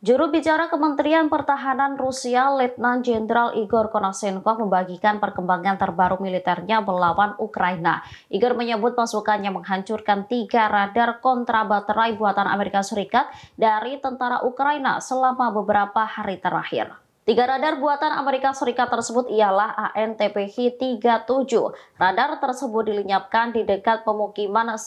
Juru bicara Kementerian Pertahanan Rusia, Letnan Jenderal Igor Konasenko, membagikan perkembangan terbaru militernya melawan Ukraina. Igor menyebut pasukannya menghancurkan tiga radar kontra baterai buatan Amerika Serikat dari tentara Ukraina selama beberapa hari terakhir. Tiga radar buatan Amerika Serikat tersebut ialah antph 37 Radar tersebut dilenyapkan di dekat pemukiman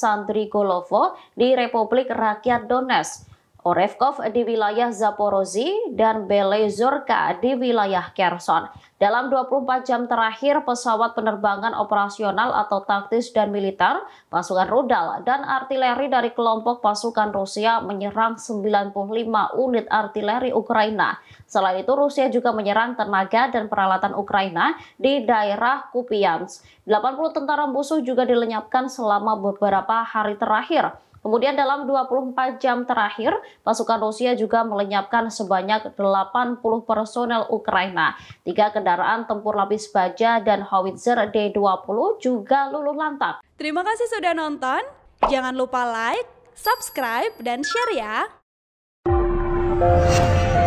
Golovo di Republik Rakyat Donetsk. Orevkov di wilayah Zaporozhye dan Belezorka di wilayah Kherson. Dalam 24 jam terakhir, pesawat penerbangan operasional atau taktis dan militer, pasukan rudal, dan artileri dari kelompok pasukan Rusia menyerang 95 unit artileri Ukraina. Selain itu, Rusia juga menyerang tenaga dan peralatan Ukraina di daerah Kupiansk. 80 tentara musuh juga dilenyapkan selama beberapa hari terakhir. Kemudian dalam 24 jam terakhir, pasukan Rusia juga melenyapkan sebanyak 80 personel Ukraina. Tiga kendaraan tempur lapis baja dan howitzer D-20 juga luluh lantak. Terima kasih sudah nonton. Jangan lupa like, subscribe, dan share ya.